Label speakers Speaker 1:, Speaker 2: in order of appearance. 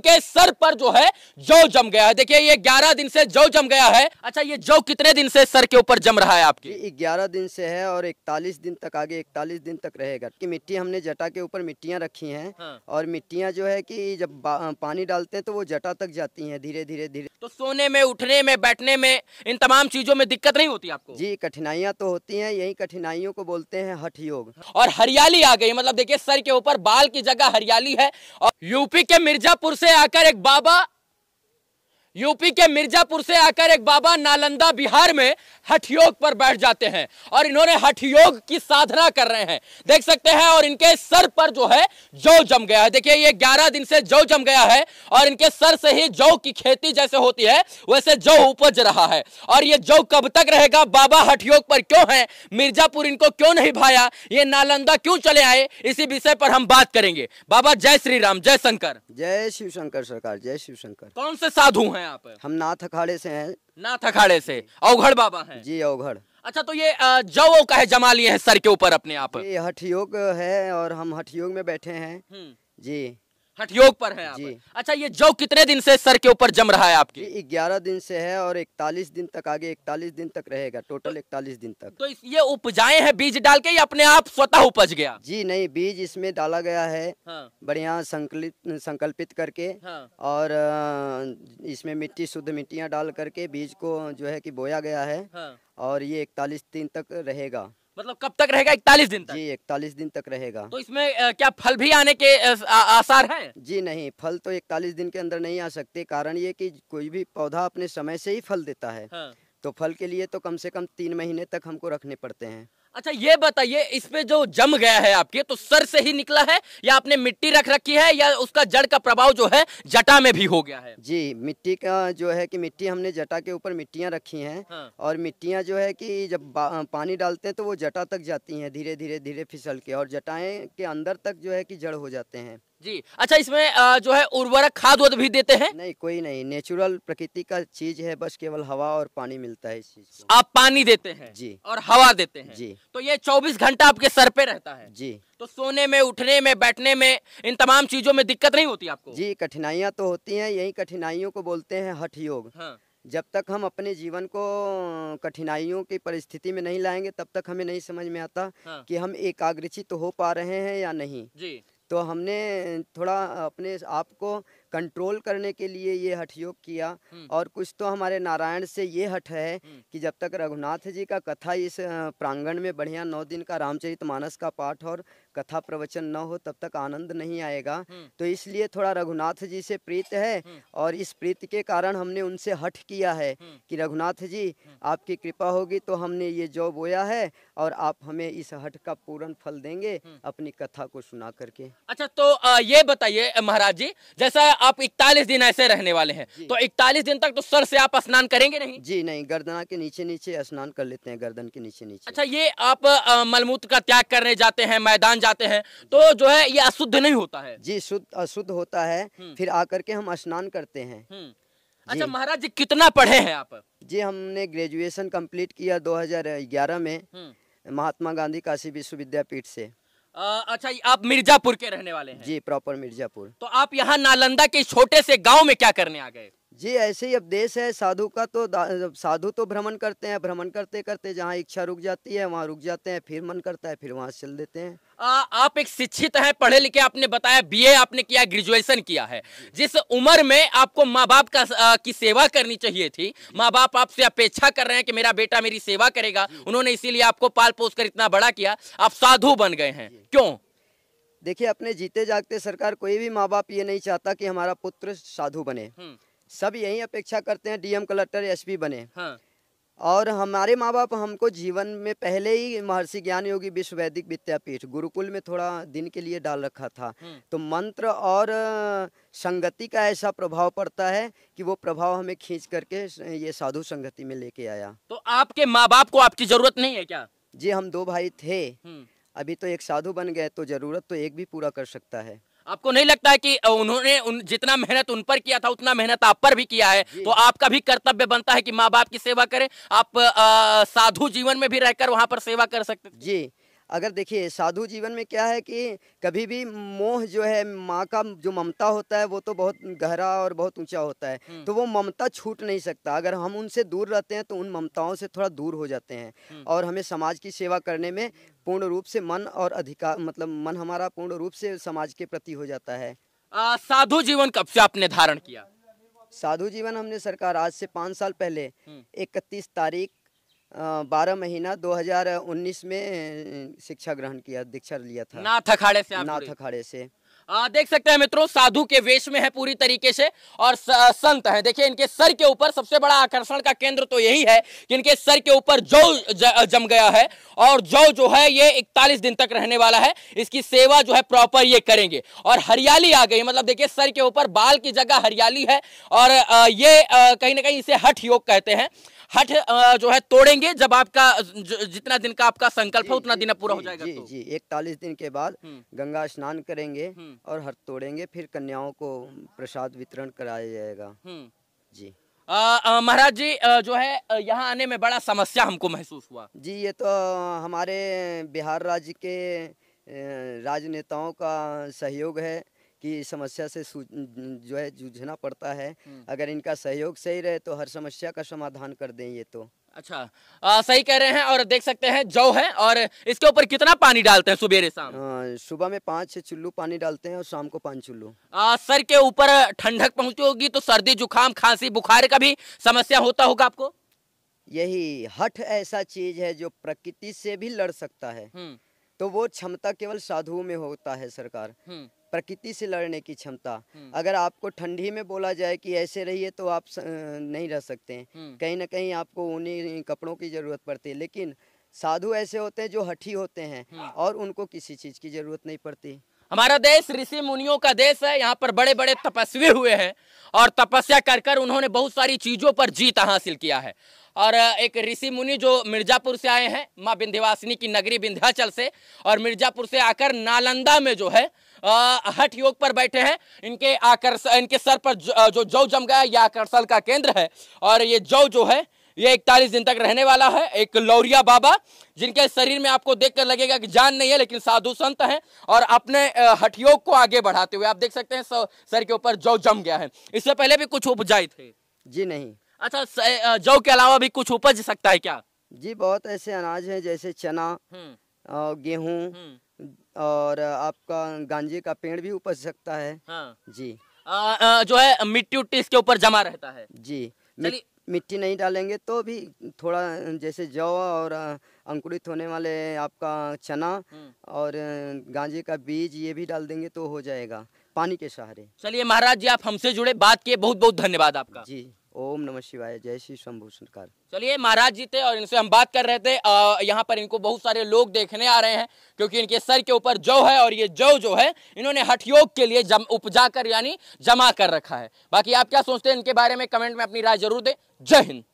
Speaker 1: इनके सर पर जो है जौ जम गया है देखिए ये ग्यारह दिन से जौ जम गया है अच्छा ये जौ कितने दिन से सर के
Speaker 2: ऊपर जम रहा है आपके ग्यारह दिन से है और इकतालीस दिन तक आगे इकतालीस दिन तक रहेगा कि मिट्टी हमने जटा के ऊपर मिट्टियाँ रखी है हाँ। और मिट्टियाँ जो है की जब पानी डालते हैं तो वो जटा तक जाती है धीरे धीरे धीरे तो
Speaker 1: सोने में उठने में बैठने में इन तमाम चीजों में दिक्कत नहीं होती आपको
Speaker 2: जी कठिनाइयाँ तो होती हैं यही कठिनाइयों को बोलते हैं हठ योग
Speaker 1: और हरियाली आ गई मतलब देखिए सर के ऊपर बाल की जगह हरियाली है और यूपी के मिर्जापुर से आकर एक बाबा यूपी के मिर्जापुर से आकर एक बाबा नालंदा बिहार में हठयोग पर बैठ जाते हैं और इन्होंने हठयोग की साधना कर रहे हैं देख सकते हैं और इनके सर पर जो है जौ जम गया है देखिए ये 11 दिन से जौ जम गया है और इनके सर से ही जौ की खेती जैसे होती है वैसे जौ उपज रहा है और ये जौ कब तक रहेगा बाबा हठयोग पर क्यों है मिर्जापुर इनको क्यों नहीं भाया ये नालंदा क्यों चले आए इसी विषय पर हम बात करेंगे बाबा जय श्री राम जय शंकर
Speaker 2: जय शिव शंकर सरकार जय शिव शंकर कौन से साधु हैं हैं आप हम नाथ अखाड़े से हैं नाथ अखाड़े से अवघड़ बाबा हैं जी अवघड़
Speaker 1: अच्छा तो ये जव का है जमा लिए हैं सर
Speaker 2: के ऊपर अपने आप ये हठयोग है और हम हठयोग में बैठे हैं हम्म। जी
Speaker 1: योग पर हैं आप अच्छा ये जौ कितने दिन से सर के ऊपर जम रहा
Speaker 2: है आपके ग्यारह दिन से है और इकतालीस दिन तक आगे इकतालीस दिन तक रहेगा टोटल तो इकतालीस दिन तक तो
Speaker 1: ये उपजाए हैं बीज डाल के अपने आप
Speaker 2: स्वतः उपज गया जी नहीं बीज इसमें डाला गया है हाँ। बढ़िया संकलित संकल्पित करके हाँ। और इसमें मिट्टी शुद्ध मिट्टियाँ डाल करके बीज को जो है की बोया गया है हाँ। और ये इकतालीस दिन तक रहेगा
Speaker 1: मतलब कब तक रहेगा इकतालीस
Speaker 2: दिन तक? जी इकतालीस दिन तक रहेगा तो
Speaker 1: इसमें क्या फल भी आने के आसार है
Speaker 2: जी नहीं फल तो इकतालीस दिन के अंदर नहीं आ सकते कारण ये कि कोई भी पौधा अपने समय से ही फल देता है हाँ। तो फल के लिए तो कम से कम तीन महीने तक हमको रखने पड़ते हैं
Speaker 1: अच्छा ये बताइए इस पे जो जम गया है आपके तो सर से ही निकला है या आपने मिट्टी रख रखी है या उसका जड़ का प्रभाव जो है
Speaker 2: जटा में भी हो गया है जी मिट्टी का जो है कि मिट्टी हमने जटा के ऊपर मिट्टियाँ रखी हैं हाँ। और मिट्टियाँ जो है कि जब पानी डालते हैं तो वो जटा तक जाती हैं धीरे धीरे धीरे फिसल के और जटाएं के अंदर तक जो है कि जड़ हो जाते हैं
Speaker 1: जी अच्छा इसमें जो है उर्वरक
Speaker 2: खाद उद भी देते हैं नहीं कोई नहीं नेचुरल प्रकृति का चीज है बस केवल हवा और पानी मिलता है इस
Speaker 1: चीज आप पानी देते हैं जी और हवा देते हैं जी तो ये 24 घंटा आपके सर पे रहता है जी तो सोने में उठने में बैठने में इन तमाम चीजों में दिक्कत नहीं होती आपको
Speaker 2: जी कठिनाइयाँ तो होती है यही कठिनाइयों को बोलते हैं हठ योग हाँ। जब तक हम अपने जीवन को कठिनाइयों की परिस्थिति में नहीं लाएंगे तब तक हमें नहीं समझ में आता हाँ। कि हम एकाग्रचित तो हो पा रहे हैं या नहीं जी तो हमने थोड़ा अपने आप को कंट्रोल करने के लिए ये हठ योग किया हम्म। और कुछ तो हमारे नारायण से ये हठ है हम्म। कि जब तक रघुनाथ जी का कथा इस प्रांगण में बढ़िया नौ दिन का रामचरित मानस का पाठ और कथा प्रवचन न हो तब तक आनंद नहीं आएगा हम्म। तो इसलिए थोड़ा रघुनाथ जी से प्रीत है और इस प्रीत के कारण हमने उनसे हठ किया है कि रघुनाथ जी आपकी कृपा होगी तो हमने ये जो बोया है और आप हमें इस हट का पूर्ण फल देंगे अपनी कथा को सुना करके
Speaker 1: अच्छा तो ये बताइए महाराज जी जैसा आप
Speaker 2: इकतालीस दिन ऐसे रहने वाले
Speaker 1: हैं तो इकतालीस दिन तक तो सर से आप स्नान करेंगे
Speaker 2: नहीं जी नहीं गर्दना के नीचे नीचे स्नान कर लेते हैं गर्दन के नीचे नीचे
Speaker 1: अच्छा ये आप मलमूत्र का त्याग करने जाते हैं मैदान जाते हैं
Speaker 2: तो जो है ये अशुद्ध नहीं होता है जी शुद्ध अशुद्ध होता है हम्म। फिर आकर के हम स्नान करते हैं हम्म। अच्छा महाराज
Speaker 1: जी कितना पढ़े हैं आप
Speaker 2: जी हमने ग्रेजुएशन कम्प्लीट किया दो में हम्म। महात्मा गांधी काशी विश्वविद्यापीठ से
Speaker 1: आ, अच्छा आप मिर्जापुर के रहने वाले
Speaker 2: हैं जी प्रॉपर मिर्जापुर
Speaker 1: तो आप यहाँ नालंदा के छोटे से गांव में क्या करने आ गए
Speaker 2: जी ऐसे ही अब देश है साधु का तो साधु तो भ्रमण करते हैं भ्रमण करते करते जहाँ इच्छा रुक जाती है वहाँ रुक जाते हैं फिर मन करता है फिर वहाँ चल देते हैं
Speaker 1: आ, आप एक शिक्षित हैं पढ़े लिखे आपने बताया बीए आपने किया ग्रेजुएशन किया है जिस उम्र में आपको माँ बाप का आ, की सेवा करनी चाहिए थी माँ बाप आपसे अपेक्षा कर रहे हैं कि मेरा बेटा मेरी सेवा करेगा उन्होंने इसीलिए आपको पाल पोस कर इतना बड़ा किया आप साधु बन गए
Speaker 2: हैं क्यों देखिए अपने जीते जागते सरकार कोई भी माँ बाप ये नहीं चाहता कि हमारा पुत्र साधु बने हम्म। सब यही अपेक्षा करते हैं डीएम कलेक्टर एसपी बने हाँ। और हमारे माँ बाप हमको जीवन में पहले ही महर्षि ज्ञान योगी विश्व वैदिक विद्यापीठ गुरुकुल में थोड़ा दिन के लिए डाल रखा था हम्म। तो मंत्र और संगति का ऐसा प्रभाव पड़ता है कि वो प्रभाव हमें खींच करके ये साधु संगति में लेके आया तो
Speaker 1: आपके माँ बाप को आपकी जरूरत नहीं है क्या
Speaker 2: जी हम दो भाई थे हम्म। अभी तो एक साधु बन गए तो जरूरत तो एक भी पूरा कर सकता है
Speaker 1: आपको नहीं लगता है कि उन्होंने उन, जितना मेहनत उन पर किया था उतना मेहनत आप पर भी किया है तो आपका भी कर्तव्य बनता है कि माँ बाप की सेवा करें आप आ, साधु जीवन में भी रहकर वहां पर सेवा कर सकते
Speaker 2: जी अगर देखिए साधु जीवन में क्या है कि कभी भी मोह जो है माँ का जो ममता होता है वो तो बहुत गहरा और बहुत ऊंचा होता है तो वो ममता छूट नहीं सकता अगर हम उनसे दूर रहते हैं तो उन ममताओं से थोड़ा दूर हो जाते हैं और हमें समाज की सेवा करने में पूर्ण रूप से मन और अधिकार मतलब मन हमारा पूर्ण रूप से समाज के प्रति हो जाता है आ, साधु जीवन कब से आपने धारण किया साधु जीवन हमने सरकार आज से पाँच साल पहले इकतीस तारीख बारह महीना 2019 में शिक्षा ग्रहण किया दीक्षा लिया था नाथ अखाड़े से नाथ अखाड़े से
Speaker 1: आ, देख सकते हैं मित्रों साधु के वेश में है पूरी तरीके से और स, संत है देखिए इनके सर के ऊपर सबसे बड़ा आकर्षण का केंद्र तो यही है कि इनके सर के ऊपर जौ ज, जम गया है और जौ जो है ये 41 दिन तक रहने वाला है इसकी सेवा जो है प्रॉपर ये करेंगे और हरियाली आ गई मतलब देखिए सर के ऊपर बाल की जगह हरियाली है और ये कहीं ना कहीं इसे हठ योग कहते हैं हट जो है तोड़ेंगे जब आपका जितना दिन का आपका संकल्प है उतना दिन पूरा हो जाएगा जी तो।
Speaker 2: जी इकतालीस दिन के बाद हम्म। गंगा स्नान करेंगे हम्म। और हट तोड़ेंगे फिर कन्याओं को प्रसाद वितरण कराया जाएगा हम्म। जी महाराज जी जो है यहाँ आने में बड़ा समस्या हमको महसूस हुआ जी ये तो हमारे बिहार राज्य के राजनेताओं का सहयोग है की समस्या से जो है जूझना पड़ता है हम्म। अगर इनका सहयोग सही रहे तो हर समस्या का समाधान कर दें ये तो
Speaker 1: अच्छा आ, सही कह रहे हैं और देख सकते हैं जौ है और इसके ऊपर कितना
Speaker 2: पानी डालते हैं सुबेरे शाम सुबह में पाँच चुल्लू पानी डालते हैं और शाम को पाँच चुल्लू
Speaker 1: सर के ऊपर ठंडक पहुँची होगी तो सर्दी जुकाम खांसी बुखार का भी समस्या होता होगा आपको
Speaker 2: यही हठ ऐसा चीज है जो प्रकृति से भी लड़ सकता है हम्म। तो वो क्षमता केवल साधुओं में होता है सरकार हम्म। प्रकृति से लड़ने की क्षमता अगर आपको ठंडी में बोला जाए कि ऐसे रहिए तो आप नहीं रह सकते हैं कहीं ना कहीं आपको उन्हीं कपड़ों की ज़रूरत पड़ती है लेकिन साधु ऐसे होते हैं जो हठी होते हैं और उनको किसी चीज़ की ज़रूरत नहीं पड़ती
Speaker 1: हमारा देश ऋषि मुनियों का देश है यहाँ पर बड़े बड़े तपस्वी हुए हैं और तपस्या कर कर उन्होंने बहुत सारी चीज़ों पर जीत हासिल किया है और एक ऋषि मुनि जो मिर्जापुर से आए हैं माँ विंध्यवासिनी की नगरी विंध्याचल से और मिर्जापुर से आकर नालंदा में जो है हठ योग पर बैठे हैं इनके आकर्ष इनके सर पर जो जौ जम गया यह आकर्षण का केंद्र है और ये जौ जो है ये इकतालीस दिन तक रहने वाला है एक लौरिया बाबा जिनके शरीर में आपको देखकर लगेगा कि जान नहीं है लेकिन साधु संत हैं और अपने हठयोग को आगे बढ़ाते हुए आप देख सकते हैं सर के ऊपर जौ जम गया
Speaker 2: है इससे पहले भी कुछ उपजाए थे जी नहीं
Speaker 1: अच्छा जौ के अलावा भी कुछ उपज सकता
Speaker 2: है क्या जी बहुत ऐसे अनाज हैं जैसे चना हम्म। गेहूं हम्म। और आपका गांजे का पेड़ भी उपज सकता है हाँ। जी आ, आ, जो
Speaker 1: है मिट्टी उट्टी इसके ऊपर जमा रहता है
Speaker 2: जी मिट्टी नहीं डालेंगे तो भी थोड़ा जैसे जौ और अंकुरित होने वाले आपका चना हम्म। और गांजे का बीज ये भी डाल देंगे तो हो जाएगा पानी के सहारे
Speaker 1: चलिए महाराज जी आप हमसे जुड़े बात किए बहुत बहुत धन्यवाद
Speaker 2: आपका जी ओम नमः शिवाय जय श्री शंभु सरकार चलिए महाराज
Speaker 1: जी थे और इनसे हम बात कर रहे थे आ, यहाँ पर इनको बहुत सारे लोग देखने आ रहे हैं क्योंकि इनके सर के ऊपर जौ है और ये जौ जो है इन्होंने योग के लिए जम उपजा कर यानी जमा कर रखा है बाकी आप क्या सोचते हैं इनके बारे में कमेंट में अपनी राय जरूर दें जय हिंद